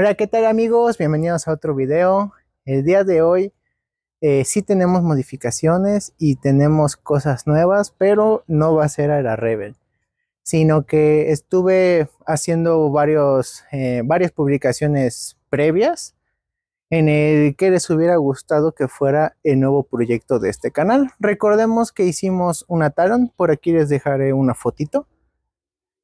Hola, ¿qué tal amigos? Bienvenidos a otro video. El día de hoy eh, sí tenemos modificaciones y tenemos cosas nuevas, pero no va a ser a la Rebel, sino que estuve haciendo varios, eh, varias publicaciones previas en el que les hubiera gustado que fuera el nuevo proyecto de este canal. Recordemos que hicimos una Talon, por aquí les dejaré una fotito.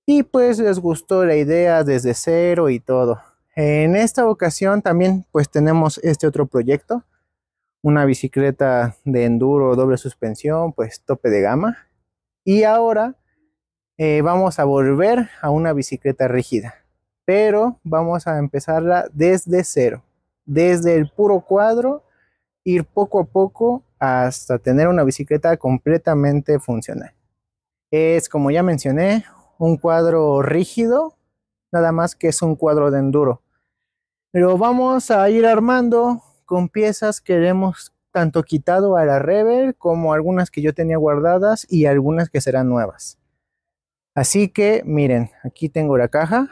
Y pues les gustó la idea desde cero y todo. En esta ocasión también pues tenemos este otro proyecto, una bicicleta de enduro doble suspensión, pues tope de gama. Y ahora eh, vamos a volver a una bicicleta rígida, pero vamos a empezarla desde cero, desde el puro cuadro, ir poco a poco hasta tener una bicicleta completamente funcional. Es como ya mencioné, un cuadro rígido, nada más que es un cuadro de enduro pero vamos a ir armando con piezas que hemos tanto quitado a la Rebel como algunas que yo tenía guardadas y algunas que serán nuevas. Así que miren, aquí tengo la caja.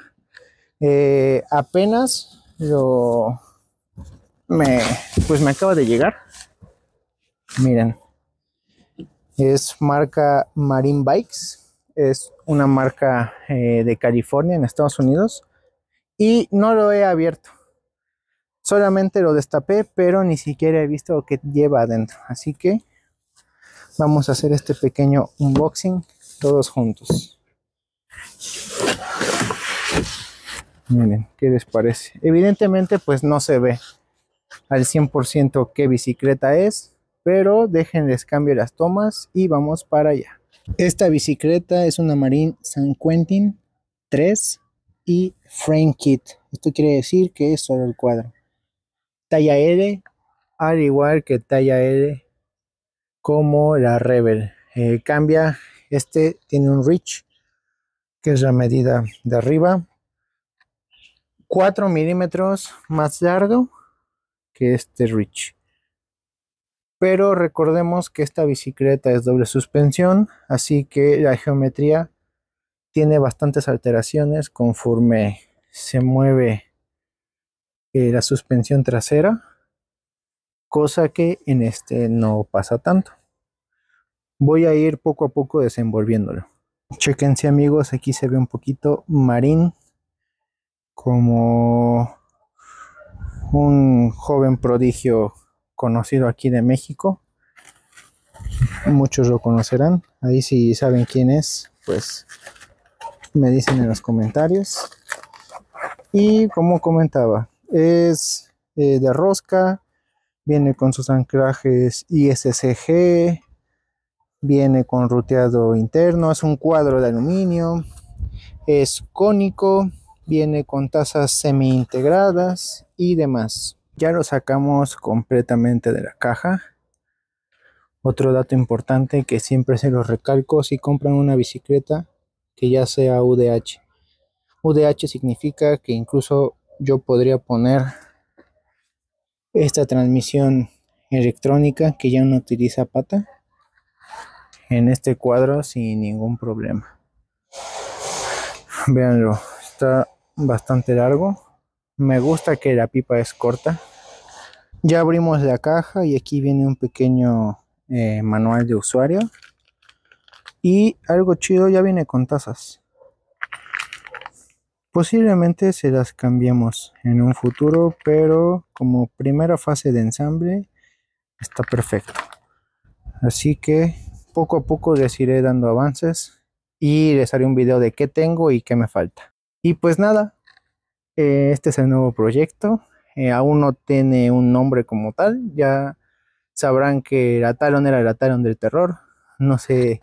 Eh, apenas lo me pues me acaba de llegar. Miren. Es marca Marine Bikes. Es una marca eh, de California en Estados Unidos. Y no lo he abierto Solamente lo destapé, pero ni siquiera he visto lo que lleva adentro. Así que vamos a hacer este pequeño unboxing todos juntos. Miren, ¿qué les parece? Evidentemente, pues no se ve al 100% qué bicicleta es, pero déjenles cambio las tomas y vamos para allá. Esta bicicleta es una Marine San Quentin 3 y Frame Kit. Esto quiere decir que es solo el cuadro talla L, al igual que talla L como la Rebel. Eh, cambia, este tiene un reach, que es la medida de arriba, 4 milímetros más largo que este reach. Pero recordemos que esta bicicleta es doble suspensión, así que la geometría tiene bastantes alteraciones conforme se mueve eh, la suspensión trasera, cosa que en este no pasa tanto. Voy a ir poco a poco desenvolviéndolo. Chequense amigos, aquí se ve un poquito marín como un joven prodigio conocido aquí de México. Muchos lo conocerán. Ahí si saben quién es, pues me dicen en los comentarios. Y como comentaba, es eh, de rosca, viene con sus anclajes ISCG, viene con ruteado interno, es un cuadro de aluminio, es cónico, viene con tazas semi integradas y demás. Ya lo sacamos completamente de la caja. Otro dato importante que siempre se los recalco si compran una bicicleta que ya sea UDH. UDH significa que incluso yo podría poner esta transmisión electrónica que ya no utiliza pata en este cuadro sin ningún problema véanlo está bastante largo me gusta que la pipa es corta ya abrimos la caja y aquí viene un pequeño eh, manual de usuario y algo chido ya viene con tazas Posiblemente se las cambiemos en un futuro, pero como primera fase de ensamble está perfecto. Así que poco a poco les iré dando avances y les haré un video de qué tengo y qué me falta. Y pues nada, eh, este es el nuevo proyecto. Eh, aún no tiene un nombre como tal. Ya sabrán que la Talon era la Talon del Terror. No sé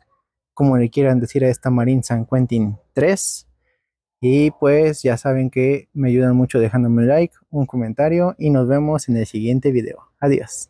cómo le quieran decir a esta Marine San Quentin 3 y pues ya saben que me ayudan mucho dejándome un like, un comentario y nos vemos en el siguiente video. Adiós.